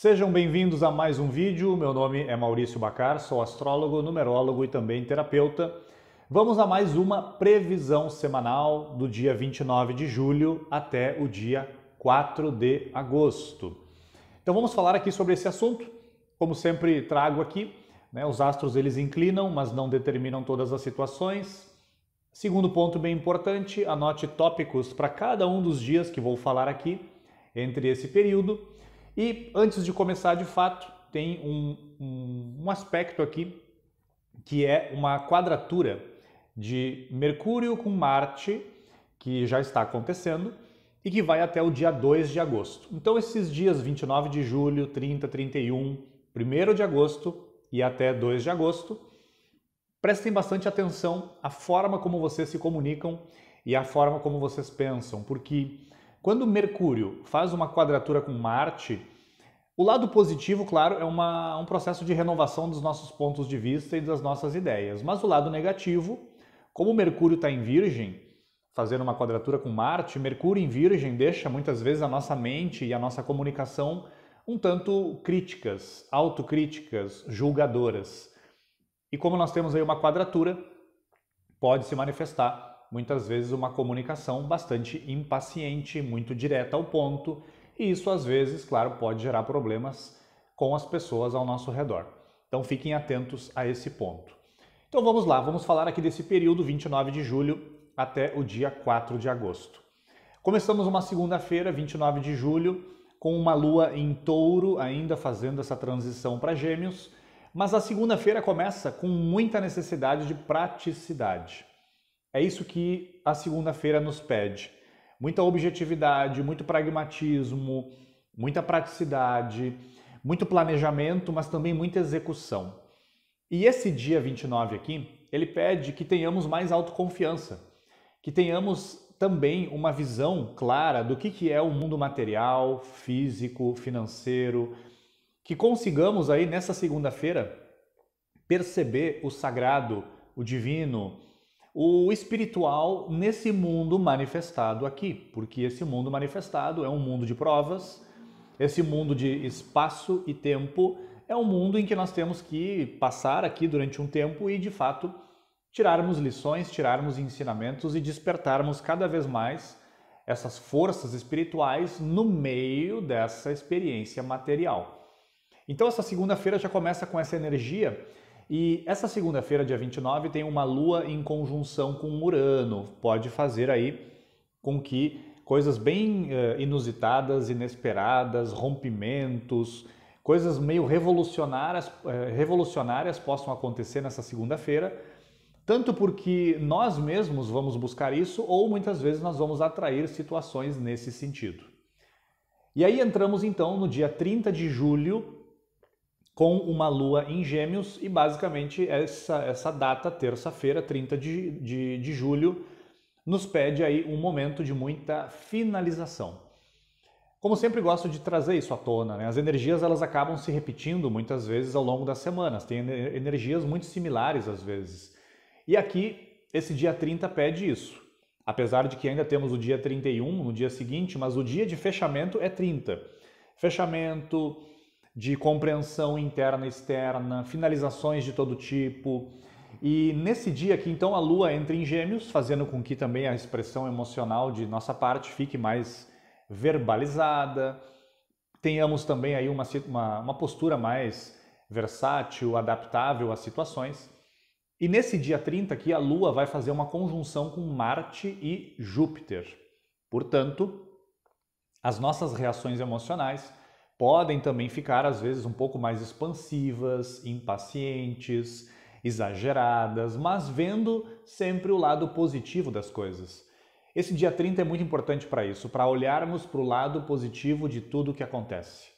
Sejam bem-vindos a mais um vídeo. Meu nome é Maurício Bacar, sou astrólogo, numerólogo e também terapeuta. Vamos a mais uma previsão semanal do dia 29 de julho até o dia 4 de agosto. Então vamos falar aqui sobre esse assunto. Como sempre trago aqui, né, os astros eles inclinam, mas não determinam todas as situações. Segundo ponto bem importante, anote tópicos para cada um dos dias que vou falar aqui entre esse período e antes de começar de fato, tem um, um, um aspecto aqui que é uma quadratura de Mercúrio com Marte, que já está acontecendo e que vai até o dia 2 de agosto. Então, esses dias 29 de julho, 30, 31, 1 de agosto e até 2 de agosto, prestem bastante atenção à forma como vocês se comunicam e à forma como vocês pensam, porque quando Mercúrio faz uma quadratura com Marte, o lado positivo, claro, é uma, um processo de renovação dos nossos pontos de vista e das nossas ideias. Mas o lado negativo, como Mercúrio está em Virgem, fazendo uma quadratura com Marte, Mercúrio em Virgem deixa muitas vezes a nossa mente e a nossa comunicação um tanto críticas, autocríticas, julgadoras. E como nós temos aí uma quadratura, pode se manifestar muitas vezes uma comunicação bastante impaciente, muito direta ao ponto, e isso às vezes, claro, pode gerar problemas com as pessoas ao nosso redor. Então fiquem atentos a esse ponto. Então vamos lá, vamos falar aqui desse período 29 de julho até o dia 4 de agosto. Começamos uma segunda-feira, 29 de julho, com uma lua em touro, ainda fazendo essa transição para Gêmeos, mas a segunda-feira começa com muita necessidade de praticidade. É isso que a segunda-feira nos pede. Muita objetividade, muito pragmatismo, muita praticidade, muito planejamento, mas também muita execução. E esse dia 29 aqui, ele pede que tenhamos mais autoconfiança, que tenhamos também uma visão clara do que, que é o mundo material, físico, financeiro, que consigamos aí nessa segunda-feira perceber o sagrado, o divino, o espiritual nesse mundo manifestado aqui, porque esse mundo manifestado é um mundo de provas, esse mundo de espaço e tempo é um mundo em que nós temos que passar aqui durante um tempo e de fato tirarmos lições, tirarmos ensinamentos e despertarmos cada vez mais essas forças espirituais no meio dessa experiência material. Então, essa segunda-feira já começa com essa energia e essa segunda-feira, dia 29, tem uma lua em conjunção com Urano. Pode fazer aí com que coisas bem eh, inusitadas, inesperadas, rompimentos, coisas meio revolucionárias, eh, revolucionárias possam acontecer nessa segunda-feira, tanto porque nós mesmos vamos buscar isso, ou muitas vezes nós vamos atrair situações nesse sentido. E aí entramos então no dia 30 de julho, com uma lua em gêmeos e basicamente essa, essa data, terça-feira, 30 de, de, de julho, nos pede aí um momento de muita finalização. Como sempre gosto de trazer isso à tona, né? as energias elas acabam se repetindo muitas vezes ao longo das semanas, tem energias muito similares às vezes. E aqui, esse dia 30 pede isso. Apesar de que ainda temos o dia 31 no dia seguinte, mas o dia de fechamento é 30. Fechamento, de compreensão interna e externa, finalizações de todo tipo. E nesse dia aqui, então, a Lua entra em Gêmeos, fazendo com que também a expressão emocional de nossa parte fique mais verbalizada, tenhamos também aí uma, uma, uma postura mais versátil, adaptável às situações. E nesse dia 30 aqui, a Lua vai fazer uma conjunção com Marte e Júpiter. Portanto, as nossas reações emocionais podem também ficar, às vezes, um pouco mais expansivas, impacientes, exageradas, mas vendo sempre o lado positivo das coisas. Esse dia 30 é muito importante para isso, para olharmos para o lado positivo de tudo o que acontece.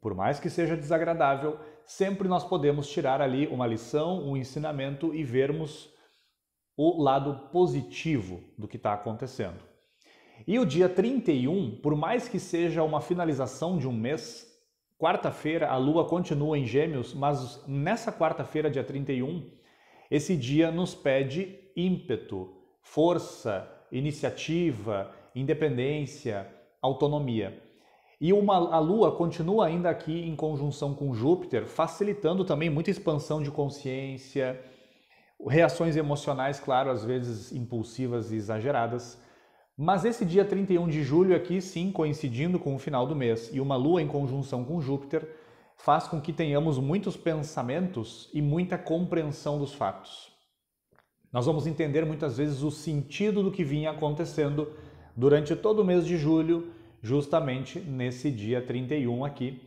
Por mais que seja desagradável, sempre nós podemos tirar ali uma lição, um ensinamento e vermos o lado positivo do que está acontecendo. E o dia 31, por mais que seja uma finalização de um mês, quarta-feira a lua continua em Gêmeos, mas nessa quarta-feira, dia 31, esse dia nos pede ímpeto, força, iniciativa, independência, autonomia. E uma, a Lua continua ainda aqui em conjunção com Júpiter, facilitando também muita expansão de consciência, reações emocionais, claro, às vezes impulsivas e exageradas, mas esse dia 31 de julho aqui, sim, coincidindo com o final do mês e uma lua em conjunção com Júpiter, faz com que tenhamos muitos pensamentos e muita compreensão dos fatos. Nós vamos entender muitas vezes o sentido do que vinha acontecendo durante todo o mês de julho, justamente nesse dia 31 aqui,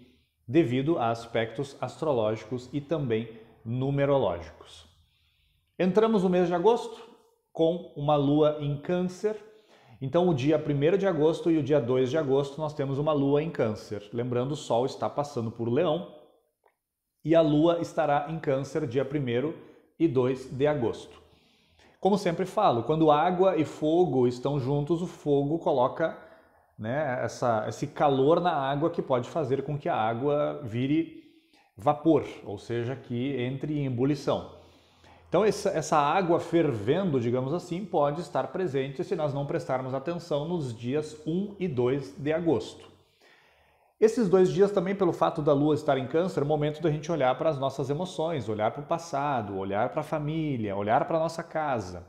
devido a aspectos astrológicos e também numerológicos. Entramos no mês de agosto com uma lua em Câncer então, o dia 1 de agosto e o dia 2 de agosto, nós temos uma lua em Câncer. Lembrando, o Sol está passando por Leão e a lua estará em Câncer dia 1 e 2 de agosto. Como sempre falo, quando água e fogo estão juntos, o fogo coloca né, essa, esse calor na água que pode fazer com que a água vire vapor, ou seja, que entre em ebulição. Então, essa água fervendo, digamos assim, pode estar presente se nós não prestarmos atenção nos dias 1 e 2 de agosto. Esses dois dias também, pelo fato da lua estar em câncer, é momento da gente olhar para as nossas emoções, olhar para o passado, olhar para a família, olhar para a nossa casa.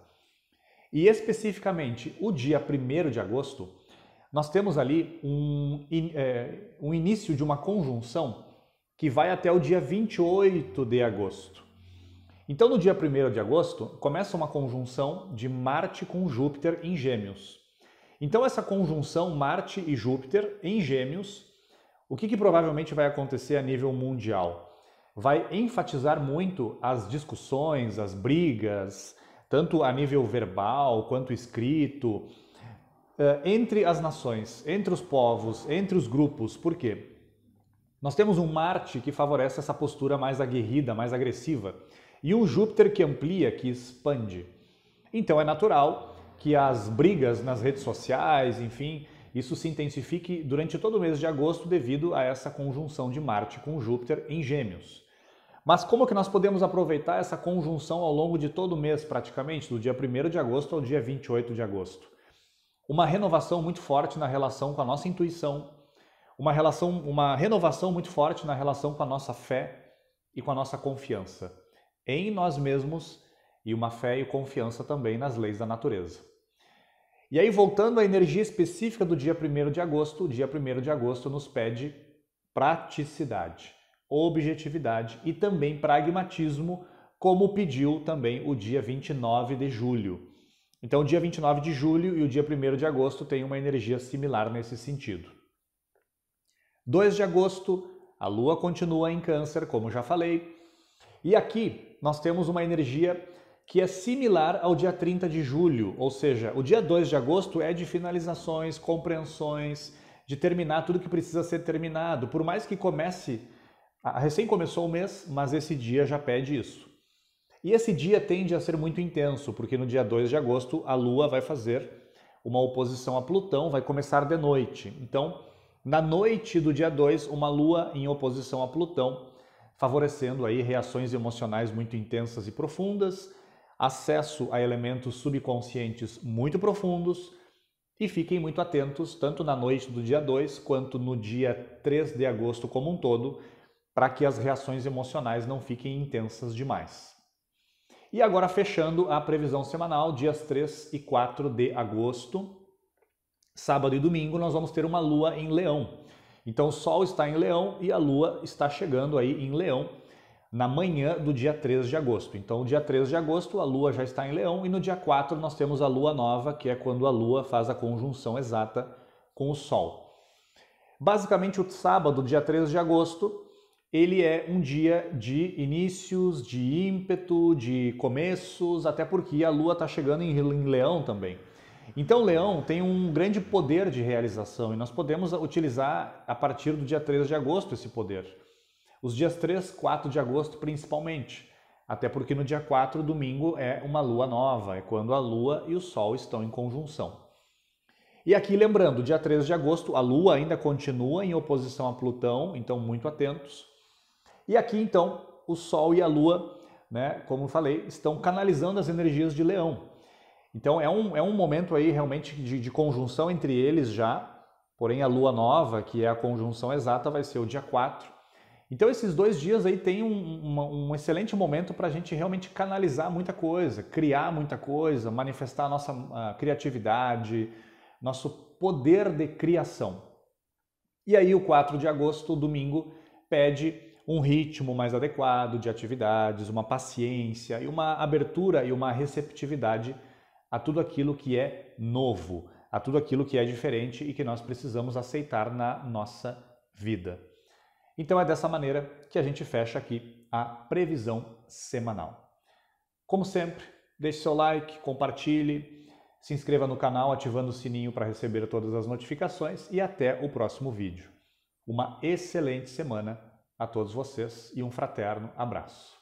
E especificamente, o dia 1 de agosto, nós temos ali um, é, um início de uma conjunção que vai até o dia 28 de agosto. Então, no dia 1 de agosto, começa uma conjunção de Marte com Júpiter em Gêmeos. Então, essa conjunção Marte e Júpiter em Gêmeos, o que, que provavelmente vai acontecer a nível mundial? Vai enfatizar muito as discussões, as brigas, tanto a nível verbal quanto escrito, eh, entre as nações, entre os povos, entre os grupos. Por quê? Nós temos um Marte que favorece essa postura mais aguerrida, mais agressiva e um Júpiter que amplia, que expande. Então é natural que as brigas nas redes sociais, enfim, isso se intensifique durante todo o mês de agosto devido a essa conjunção de Marte com Júpiter em Gêmeos. Mas como que nós podemos aproveitar essa conjunção ao longo de todo o mês, praticamente, do dia 1 de agosto ao dia 28 de agosto? Uma renovação muito forte na relação com a nossa intuição, uma relação, uma renovação muito forte na relação com a nossa fé e com a nossa confiança em nós mesmos e uma fé e confiança também nas leis da natureza. E aí, voltando à energia específica do dia 1 de agosto, o dia 1 de agosto nos pede praticidade, objetividade e também pragmatismo, como pediu também o dia 29 de julho. Então, o dia 29 de julho e o dia 1 de agosto têm uma energia similar nesse sentido. 2 de agosto, a lua continua em Câncer, como já falei. E aqui nós temos uma energia que é similar ao dia 30 de julho, ou seja, o dia 2 de agosto é de finalizações, compreensões, de terminar tudo que precisa ser terminado. Por mais que comece, a, recém começou o mês, mas esse dia já pede isso. E esse dia tende a ser muito intenso, porque no dia 2 de agosto a Lua vai fazer uma oposição a Plutão, vai começar de noite. Então, na noite do dia 2, uma Lua em oposição a Plutão favorecendo aí reações emocionais muito intensas e profundas, acesso a elementos subconscientes muito profundos e fiquem muito atentos tanto na noite do dia 2 quanto no dia 3 de agosto como um todo, para que as reações emocionais não fiquem intensas demais. E agora fechando a previsão semanal, dias 3 e 4 de agosto, sábado e domingo, nós vamos ter uma lua em Leão. Então o Sol está em Leão e a Lua está chegando aí em Leão na manhã do dia 13 de agosto. Então, dia 13 de agosto, a Lua já está em Leão e no dia 4 nós temos a Lua nova, que é quando a Lua faz a conjunção exata com o Sol. Basicamente, o sábado, dia 13 de agosto, ele é um dia de inícios, de ímpeto, de começos, até porque a Lua está chegando em Leão também. Então, leão tem um grande poder de realização e nós podemos utilizar a partir do dia 3 de agosto esse poder. Os dias 3, 4 de agosto principalmente. Até porque no dia 4, domingo, é uma lua nova, é quando a lua e o sol estão em conjunção. E aqui lembrando, dia 3 de agosto, a lua ainda continua em oposição a Plutão, então muito atentos. E aqui então, o sol e a lua, né, como falei, estão canalizando as energias de Leão. Então é um, é um momento aí realmente de, de conjunção entre eles já, porém a lua nova, que é a conjunção exata, vai ser o dia 4. Então esses dois dias aí tem um, um excelente momento para a gente realmente canalizar muita coisa, criar muita coisa, manifestar a nossa a criatividade, nosso poder de criação. E aí o 4 de agosto, domingo, pede um ritmo mais adequado de atividades, uma paciência e uma abertura e uma receptividade a tudo aquilo que é novo, a tudo aquilo que é diferente e que nós precisamos aceitar na nossa vida. Então é dessa maneira que a gente fecha aqui a previsão semanal. Como sempre, deixe seu like, compartilhe, se inscreva no canal ativando o sininho para receber todas as notificações e até o próximo vídeo. Uma excelente semana a todos vocês e um fraterno abraço.